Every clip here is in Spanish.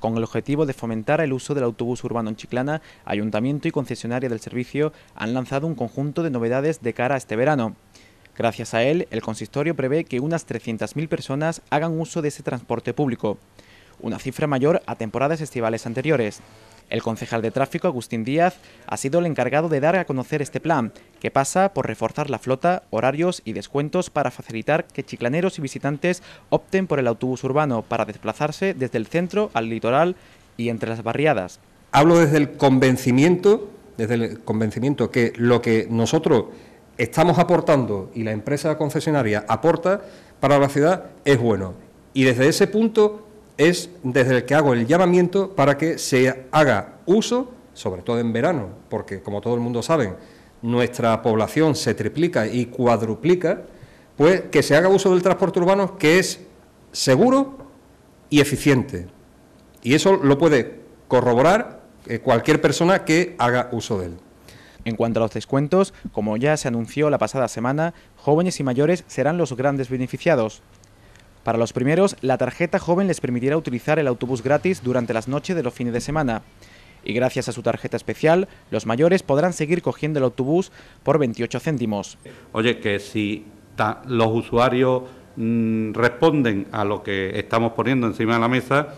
con el objetivo de fomentar el uso del autobús urbano en Chiclana, Ayuntamiento y concesionaria del servicio han lanzado un conjunto de novedades de cara a este verano. Gracias a él, el consistorio prevé que unas 300.000 personas hagan uso de ese transporte público, una cifra mayor a temporadas estivales anteriores. El concejal de tráfico, Agustín Díaz, ha sido el encargado de dar a conocer este plan, que pasa por reforzar la flota, horarios y descuentos para facilitar que chiclaneros y visitantes opten por el autobús urbano para desplazarse desde el centro al litoral y entre las barriadas. Hablo desde el convencimiento, desde el convencimiento que lo que nosotros estamos aportando y la empresa concesionaria aporta para la ciudad es bueno. Y desde ese punto es desde el que hago el llamamiento para que se haga uso, sobre todo en verano, porque como todo el mundo sabe, nuestra población se triplica y cuadruplica, pues que se haga uso del transporte urbano que es seguro y eficiente. Y eso lo puede corroborar eh, cualquier persona que haga uso de él. En cuanto a los descuentos, como ya se anunció la pasada semana, jóvenes y mayores serán los grandes beneficiados. Para los primeros, la tarjeta joven les permitirá utilizar el autobús gratis durante las noches de los fines de semana. Y gracias a su tarjeta especial, los mayores podrán seguir cogiendo el autobús por 28 céntimos. Oye, que si los usuarios mm, responden a lo que estamos poniendo encima de la mesa,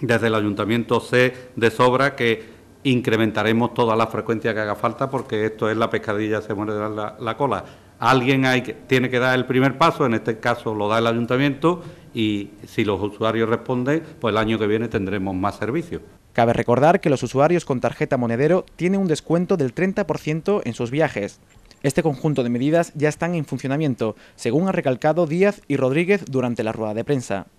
desde el ayuntamiento sé de sobra que incrementaremos toda la frecuencia que haga falta porque esto es la pescadilla, se muere la cola alguien tiene que dar el primer paso, en este caso lo da el ayuntamiento y si los usuarios responden, pues el año que viene tendremos más servicios. Cabe recordar que los usuarios con tarjeta monedero tienen un descuento del 30% en sus viajes. Este conjunto de medidas ya están en funcionamiento, según ha recalcado Díaz y Rodríguez durante la rueda de prensa.